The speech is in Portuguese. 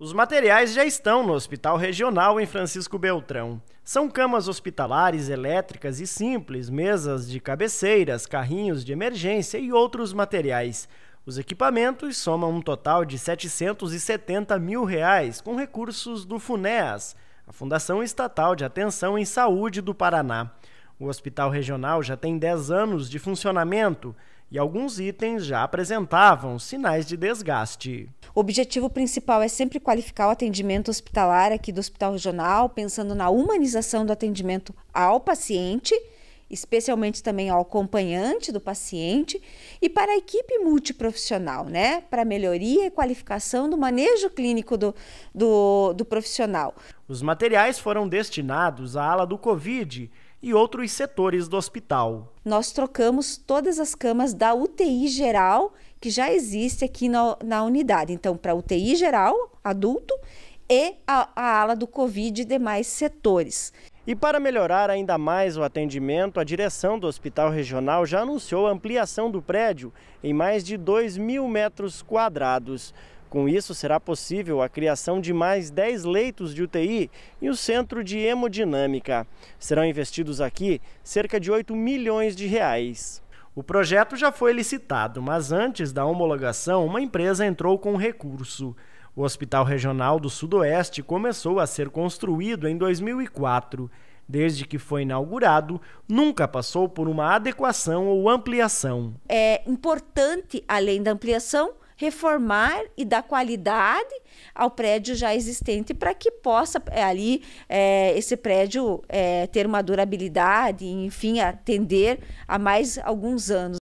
Os materiais já estão no Hospital Regional em Francisco Beltrão. São camas hospitalares elétricas e simples, mesas de cabeceiras, carrinhos de emergência e outros materiais. Os equipamentos somam um total de 770 mil reais com recursos do FUNEAS, a Fundação Estatal de Atenção em Saúde do Paraná. O Hospital Regional já tem 10 anos de funcionamento e alguns itens já apresentavam sinais de desgaste. O objetivo principal é sempre qualificar o atendimento hospitalar aqui do Hospital Regional, pensando na humanização do atendimento ao paciente especialmente também ao acompanhante do paciente e para a equipe multiprofissional, né? Para melhoria e qualificação do manejo clínico do, do, do profissional. Os materiais foram destinados à ala do Covid e outros setores do hospital. Nós trocamos todas as camas da UTI geral que já existe aqui na, na unidade. Então, para UTI geral, adulto, e a, a ala do Covid e demais setores. E para melhorar ainda mais o atendimento, a direção do Hospital Regional já anunciou a ampliação do prédio em mais de 2 mil metros quadrados. Com isso, será possível a criação de mais 10 leitos de UTI e o centro de hemodinâmica. Serão investidos aqui cerca de 8 milhões de reais. O projeto já foi licitado, mas antes da homologação, uma empresa entrou com recurso. O Hospital Regional do Sudoeste começou a ser construído em 2004. Desde que foi inaugurado, nunca passou por uma adequação ou ampliação. É importante, além da ampliação, reformar e dar qualidade ao prédio já existente para que possa é, ali é, esse prédio é, ter uma durabilidade, enfim, atender a mais alguns anos.